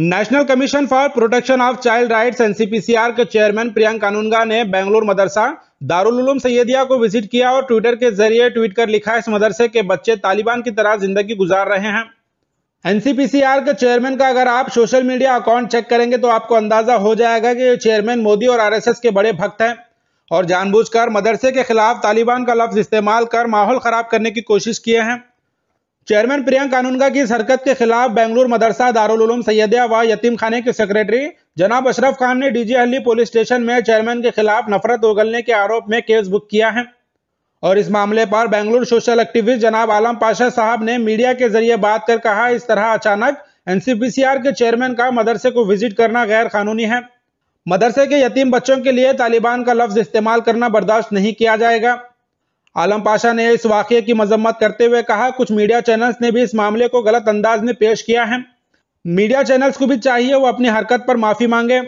National commission for protection of child rights NCPCR के chairman Priyank Kanoongo ने बेंगलुरु मदरसा दारुलूम सैयदिया को विजिट किया और ट्विटर के जरिए ट्वीट कर लिखा इस मदरसे के बच्चे तालिबान की तरह जिंदगी गुजार रहे हैं एनसीपीसीआर के चेयरमैन का अगर आप सोशल मीडिया अकाउंट चेक करेंगे तो आपको अंदाजा हो जाएगा कि चेयरमैन मोदी और आरएसएस के बड़े भक्त हैं और जानबूझकर मदरसे के खिलाफ तालिबान का लफ्ज इस्तेमाल कर माहौल खराब करने की कोशिश किए हैं चेयरमैन प्रियंक कानूनगा की हरकत के खिलाफ बेंगलुरु मदरसा दारुलूम सैयदिया व यतीम खाने के सेक्रेटरी जनाब अशरफ खान ने डीजी हल्ली पुलिस स्टेशन में चेयरमैन के खिलाफ नफरत उगलने के आरोप में केस बुक किया है और इस मामले पर बेंगलुरु सोशल एक्टिविस्ट जनाब आलम पाशा साहब ने मीडिया के जरिए बात कर कहा इस तरह अचानक एनसीपीसीआर के चेयरमैन का मदरसे को विजिट करना गैर कानूनी है मदरसे के यतीम बच्चों के लिए तालिबान का लफ्ज इस्तेमाल करना बर्दाश्त नहीं किया जाएगा आलम पाशा ने इस वाक़े की मजम्मत करते हुए कहा कुछ मीडिया चैनल्स ने भी इस मामले को गलत अंदाज में पेश किया है मीडिया चैनल्स को भी चाहिए वो अपनी हरकत पर माफ़ी मांगे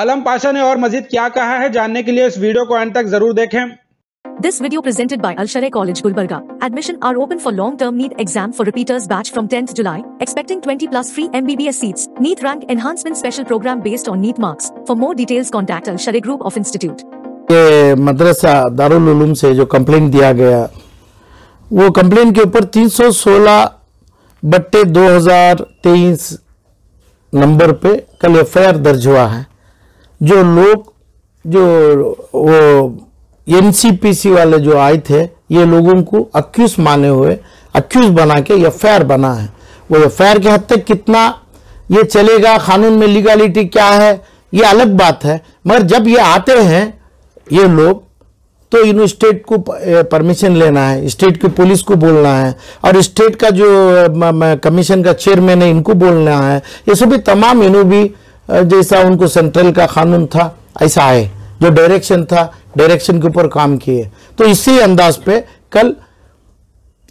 आलम पाशा ने और मजीद क्या कहा है जानने के लिए इस वीडियो को एंड तक जरूर देखें This video presented by Alshare College Gulbarga. Admission are open for long-term NEET exam for repeaters batch from 10th July, expecting 20 plus free MBBS seats. NEET rank enhancement special program based on NEET marks. For more details contact Alshare Group of Institute. के मदरसा दारुल से जो complaint दिया गया वो complaint के ऊपर 316 बट्टे दो नंबर पे कल एफ दर्ज हुआ है जो लोग जो वो एनसीपीसी वाले जो आए थे ये लोगों को अक्यूज माने हुए अक्यूज बना के एफ बना है वो एफ के हद तक कितना ये चलेगा कानून में लीगलिटी क्या है ये अलग बात है मगर जब ये आते हैं ये लोग तो इन स्टेट को परमिशन लेना है स्टेट की पुलिस को बोलना है और स्टेट का जो कमीशन का चेयरमैन है इनको बोलना है ये सभी तमाम इन्हों भी जैसा उनको सेंट्रल का कानून था ऐसा है जो डायरेक्शन था डायरेक्शन के ऊपर काम किए तो इसी अंदाज पे कल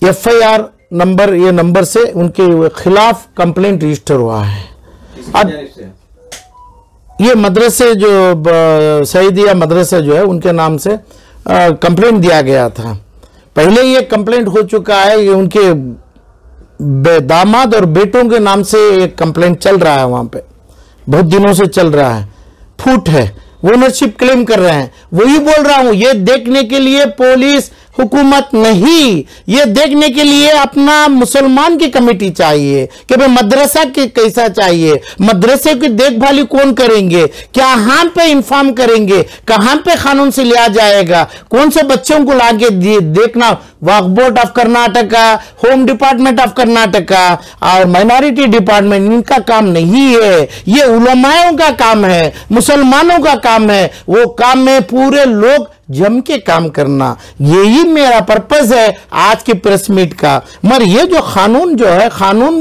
एफआईआर नंबर ये नंबर से उनके खिलाफ कंप्लेंट रजिस्टर हुआ है अब ये मदरसे जो सईदिया मदरसा जो है उनके नाम से कंप्लेंट दिया गया था पहले ये कंप्लेंट हो चुका है ये उनके दामाद और बेटों के नाम से एक कंप्लेंट चल रहा है वहाँ पे बहुत दिनों से चल रहा है फूट है ओनरशिप क्लेम कर रहे हैं वही बोल रहा हूँ ये देखने के लिए पुलिस हुकूमत नहीं ये देखने के लिए अपना मुसलमान की कमेटी चाहिए कि भाई मदरसा के कैसा चाहिए मदरसे की देखभाली कौन करेंगे हम पे इंफॉर्म करेंगे कहाँ पे कानून से लिया जाएगा कौन से बच्चों को लाके देखना वाक board of Karnataka home department of Karnataka और माइनॉरिटी डिपार्टमेंट इनका काम नहीं है ये उलमाओं का काम है मुसलमानों का काम है वो काम में पूरे लोग जम के काम करना यही मेरा पर्पज़ है आज के प्रेस मीट का मगर ये जो कानून जो है कानून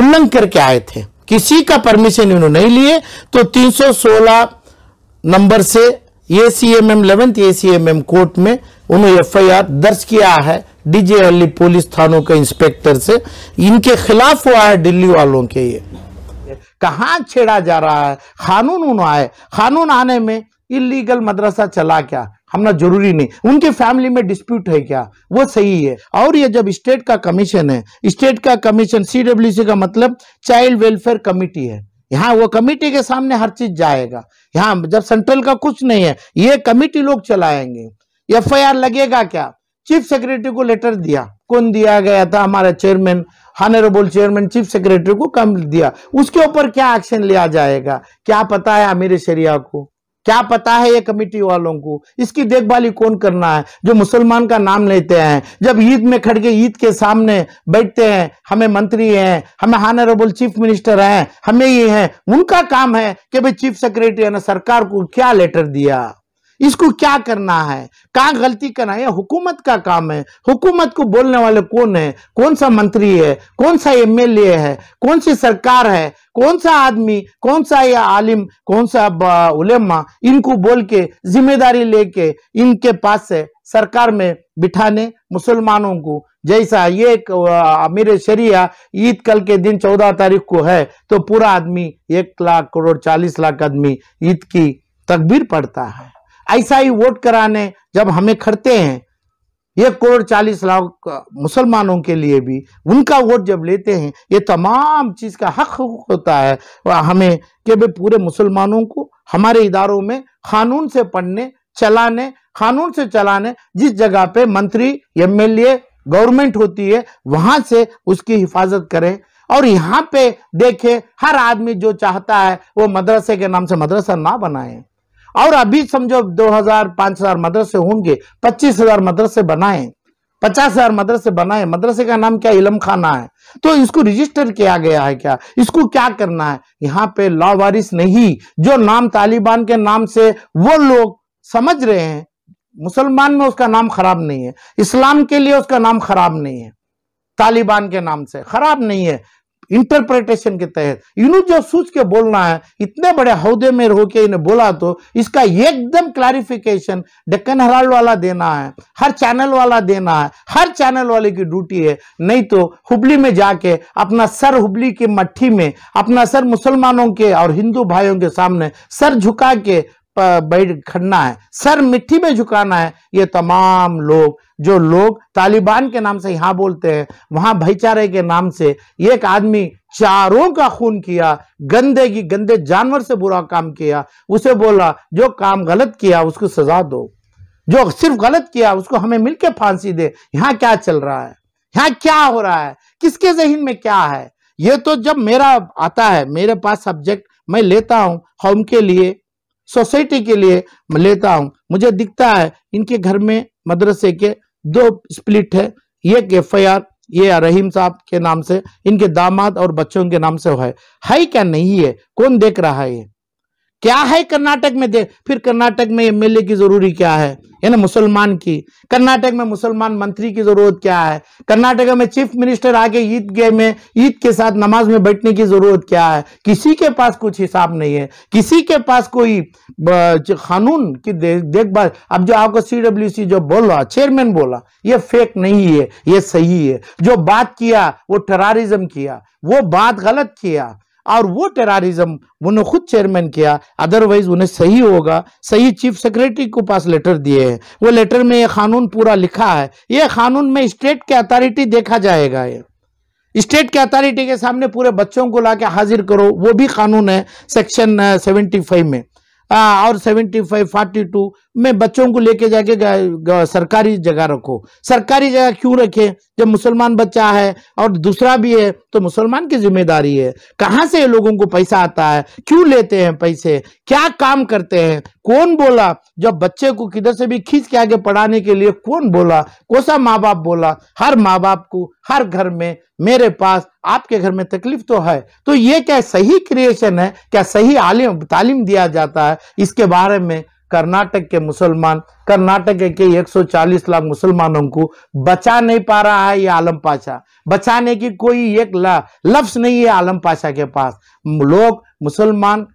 उल्लंघन करके आए थे किसी का परमिशन इन्होंने नहीं लिए तो 316 नंबर से A C M M eleventh A C M M court में उन्होंने एफ आई आर दर्ज किया है अली पुलिस थानों के इंस्पेक्टर से इनके खिलाफ हुआ है दिल्ली वालों के ये कहाँ छेड़ा जा रहा है कानून उन्होंने आए कानून आने में इलीगल मदरसा चला क्या हमना जरूरी नहीं उनके फैमिली में डिस्प्यूट है क्या वो सही है और ये जब स्टेट का कमीशन है स्टेट का कमीशन सी का मतलब चाइल्ड वेलफेयर कमिटी है यहाँ वो कमिटी के सामने हर चीज जाएगा यहाँ जब सेंट्रल का कुछ नहीं है ये कमिटी लोग चलाएंगे एफ लगेगा क्या चीफ सेक्रेटरी को लेटर दिया कौन दिया गया था हमारे chairman honourable chairman chief secretary को कम दिया उसके ऊपर क्या एक्शन लिया जाएगा क्या पता है अमीर शरिया को क्या पता है ये कमेटी वालों को इसकी देखभाली कौन करना है जो मुसलमान का नाम लेते हैं जब ईद में खड़गे ईद के सामने बैठते हैं हमें मंत्री हैं हमें हानरेबल चीफ मिनिस्टर हैं हमें ये हैं उनका काम है कि भाई चीफ सेक्रेटरी ना सरकार को क्या लेटर दिया इसको क्या करना है कहा गलती करना है हुकूमत का काम है हुकूमत को बोलने वाले कौन है कौन सा मंत्री है कौन सा एमएलए है कौन सी सरकार है कौन सा आदमी कौन सा ये आलिम कौन सा उलेमा इनको बोल के जिम्मेदारी लेके इनके पास से सरकार में बिठाने मुसलमानों को जैसा ये अमीर शरिया ईद कल के दिन चौदह तारीख को है तो पूरा आदमी एक लाख करोड़ चालीस लाख आदमी ईद की तकबीर पढ़ता है ऐसा ही वोट कराने जब हमें खड़ते हैं ये करोड़ चालीस लाख मुसलमानों के लिए भी उनका वोट जब लेते हैं ये तमाम चीज़ का हक होता है हमें कि भाई पूरे मुसलमानों को हमारे इदारों में कानून से पढ़ने चलाने कानून से चलाने जिस जगह पे मंत्री एमएलए गवर्नमेंट होती है वहां से उसकी हिफाजत करें और यहाँ पे देखें हर आदमी जो चाहता है वो मदरसे के नाम से मदरसा ना बनाए और अभी समझो 2000 5000 मदरसे होंगे 25000 मदरसे बनाए पचास हजार मदरसे बनाए मदरसे का नाम क्या इलम खाना है तो इसको रजिस्टर किया गया है क्या इसको क्या करना है यहाँ पे लॉ वारिस नहीं जो नाम तालिबान के नाम से वो लोग समझ रहे हैं मुसलमान में उसका नाम खराब नहीं है इस्लाम के लिए उसका नाम खराब नहीं है तालिबान के नाम से खराब नहीं है इंटरप्रिटेशन के तहत इन जो सोच के बोलना है इतने बड़े हौदे में के इन्हें बोला तो इसका एकदम क्लैरिफिकेशन डेक्कन हराल्ड वाला देना है हर चैनल वाला देना है हर चैनल वाले की ड्यूटी है नहीं तो हुबली में जाके अपना सर हुबली की मट्ठी में अपना सर मुसलमानों के और हिंदू भाइयों के सामने सर झुका के बैठ खड़ना है सर मिट्टी में झुकाना है ये तमाम लोग जो लोग तालिबान के नाम से यहां बोलते हैं वहां भाईचारे के नाम से एक आदमी चारों का खून किया गंदे की गंदे जानवर से बुरा काम किया उसे बोला जो काम गलत किया उसको सजा दो जो सिर्फ गलत किया उसको हमें मिलकर फांसी दे यहाँ क्या चल रहा है यहाँ क्या हो रहा है किसके जहन में क्या है ये तो जब मेरा आता है मेरे पास सब्जेक्ट मैं लेता हूँ हम के लिए सोसाइटी के लिए लेता हूं मुझे दिखता है इनके घर में मदरसे के दो स्प्लिट है एक एफ आई आर ये रहीम साहब के नाम से इनके दामाद और बच्चों के नाम से है है क्या नहीं है कौन देख रहा है ये क्या है कर्नाटक में दे फिर कर्नाटक में एमएलए की जरूरी क्या है है ना मुसलमान की कर्नाटक में मुसलमान मंत्री की जरूरत क्या है कर्नाटक में चीफ मिनिस्टर आके ईद गए में ईद के साथ नमाज में बैठने की जरूरत क्या है किसी के पास कुछ हिसाब नहीं है किसी के पास कोई कानून की देखभाल अब जो आपको सी जो बोला चेयरमैन बोला ये फेक नहीं है ये सही है जो बात किया वो टेरारिज्म किया वो बात गलत किया और वो टेररिज्म उन्होंने खुद चेयरमैन किया अदरवाइज उन्हें सही होगा सही चीफ सेक्रेटरी को पास लेटर दिए हैं वो लेटर में ये कानून पूरा लिखा है ये कानून में स्टेट के अथॉरिटी देखा जाएगा ये स्टेट के अथॉरिटी के सामने पूरे बच्चों को लाके हाजिर करो वो भी कानून है सेक्शन सेवेंटी फाइव में आ, और 75 42 में बच्चों को लेके जाके सरकारी जगह रखो सरकारी जगह क्यों रखें जब मुसलमान बच्चा है और दूसरा भी है तो मुसलमान की जिम्मेदारी है कहाँ से लोगों को पैसा आता है क्यों लेते हैं पैसे क्या काम करते हैं कौन बोला जब बच्चे को किधर से भी खींच के आगे पढ़ाने के लिए कौन बोला कौन सा माँ बाप बोला हर माँ बाप को हर घर में मेरे पास आपके घर में तकलीफ तो है तो ये क्या सही क्रिएशन है क्या सही आलिम तालीम दिया जाता है इसके बारे में कर्नाटक के मुसलमान कर्नाटक के 140 लाख मुसलमानों को बचा नहीं पा रहा है ये आलम पाशा बचाने की कोई एक लफ्स नहीं है आलम पाशा के पास लोग मुसलमान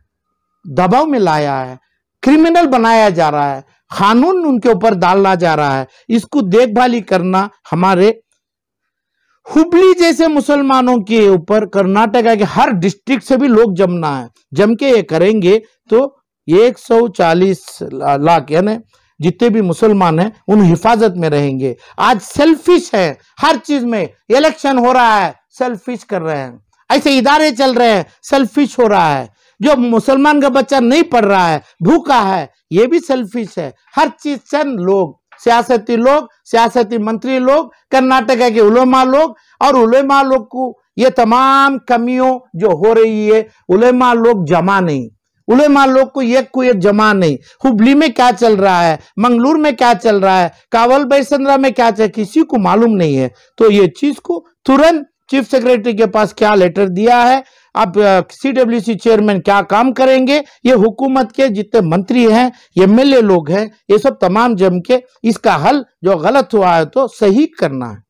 दबाव में लाया है क्रिमिनल बनाया जा रहा है कानून उनके ऊपर डालना जा रहा है इसको देखभाली करना हमारे हुबली जैसे मुसलमानों के ऊपर कर्नाटका के हर डिस्ट्रिक्ट से भी लोग जमना है जम के ये करेंगे तो 140 लाख यानी जितने भी मुसलमान हैं उन हिफाजत में रहेंगे आज सेल्फिश है हर चीज में इलेक्शन हो रहा है सेल्फिश कर रहे हैं ऐसे इदारे चल रहे हैं सेल्फिश हो रहा है जो मुसलमान का बच्चा नहीं पढ़ रहा है भूखा है ये भी सेल्फिश है हर चीज चंद लोग सियासती लोग सियासती मंत्री लोग कर्नाटका के उलेमा लोग और उलेमा लोग को ये तमाम कमियों जो हो रही है उलेमा लोग जमा नहीं उलेमा लोग को एक को एक जमा नहीं हुबली में क्या चल रहा है मंगलूर में क्या चल रहा है कावल बैसंद्रा में क्या चल किसी को मालूम नहीं है तो ये चीज को तुरंत चीफ सेक्रेटरी के पास क्या लेटर दिया है अब सी चेयरमैन क्या काम करेंगे ये हुकूमत के जितने मंत्री हैं एमएलए लोग हैं ये सब तमाम जम के इसका हल जो गलत हुआ है तो सही करना है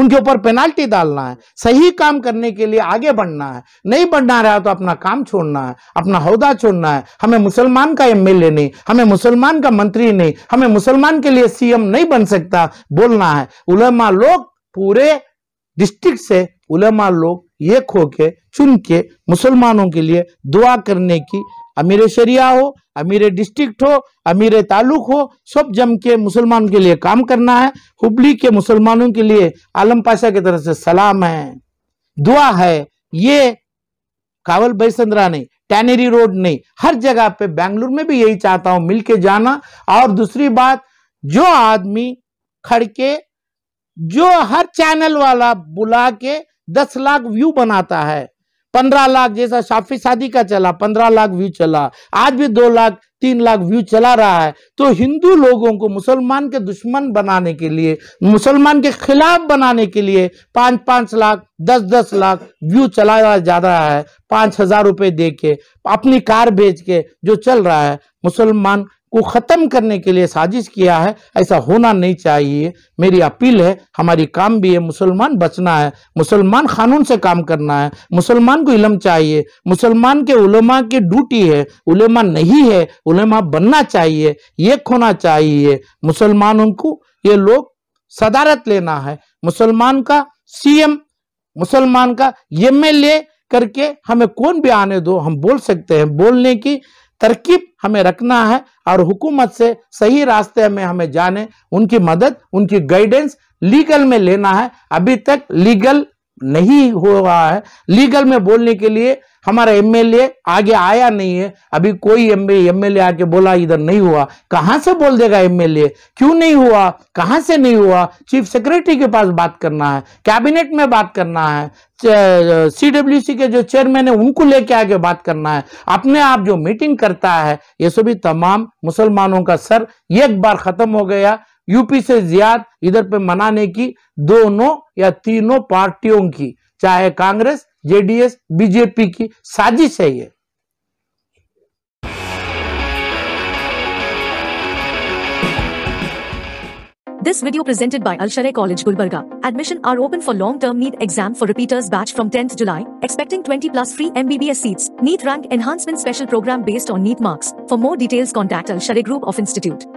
उनके ऊपर पेनाल्टी डालना है सही काम करने के लिए आगे बढ़ना है नहीं बढ़ना रहा तो अपना काम छोड़ना है अपना हौदा छोड़ना है हमें मुसलमान का एमएलए नहीं हमें मुसलमान का मंत्री नहीं हमें मुसलमान के लिए सीएम नहीं बन सकता बोलना है उलेमा लोग पूरे डिस्ट्रिक्ट से उलेमा लोग एक खो के चुन के मुसलमानों के लिए दुआ करने की अमीर शरिया हो अमीर डिस्ट्रिक्ट हो अमीर तालुक हो सब जम के मुसलमान के लिए काम करना है हुबली के मुसलमानों के लिए आलम पाशा की तरफ से सलाम है दुआ है ये कावल बैसंद्रा नहीं टैनरी रोड नहीं हर जगह पे बैंगलोर में भी यही चाहता हूं मिलके जाना और दूसरी बात जो आदमी खड़के जो हर चैनल वाला बुला के दस लाख व्यू बनाता है पंद्रह लाख जैसा साफी शादी का चला पंद्रह लाख व्यू चला आज भी दो लाख तीन लाख व्यू चला रहा है तो हिंदू लोगों को मुसलमान के दुश्मन बनाने के लिए मुसलमान के खिलाफ बनाने के लिए पांच पांच लाख दस दस लाख व्यू चलाया जा रहा है पांच हजार रुपए दे के अपनी कार बेच के जो चल रहा है मुसलमान को ख़त्म करने के लिए साजिश किया है ऐसा होना नहीं चाहिए मेरी अपील है हमारी काम भी है मुसलमान बचना है मुसलमान कानून से काम करना है मुसलमान को इलम चाहिए मुसलमान के उलमा की ड्यूटी है उलमा नहीं है उलमा बनना चाहिए ये होना चाहिए मुसलमानों को ये लोग सदारत लेना है मुसलमान का सीएम मुसलमान का एम करके हमें कौन भी आने दो हम बोल सकते हैं बोलने की तरकीब हमें रखना है और हुकूमत से सही रास्ते में हमें जाने उनकी मदद उनकी गाइडेंस लीगल में लेना है अभी तक लीगल नहीं हो रहा है लीगल में बोलने के लिए हमारा एमएलए आगे आया नहीं है अभी कोई एमएलए आके बोला इधर नहीं हुआ कहां से बोल देगा एमएलए क्यों नहीं हुआ कहां से नहीं हुआ चीफ सेक्रेटरी के पास बात करना है कैबिनेट में बात करना है सीडब्ल्यूसी के जो चेयरमैन है उनको लेके आगे बात करना है अपने आप जो मीटिंग करता है ये सभी तमाम मुसलमानों का सर एक बार खत्म हो गया यूपी से जियाद इधर पे मनाने की दोनों या तीनों पार्टियों की चाहे कांग्रेस जेडीएस बीजेपी की साजिश है ये This video presented by Al-Sharay College Gulbarga. Admission are open for long-term NEET exam for repeaters batch from 10th July, expecting 20 plus free MBBS seats. NEET rank enhancement special program based on NEET marks. For more details contact Al-Sharay Group of Institute.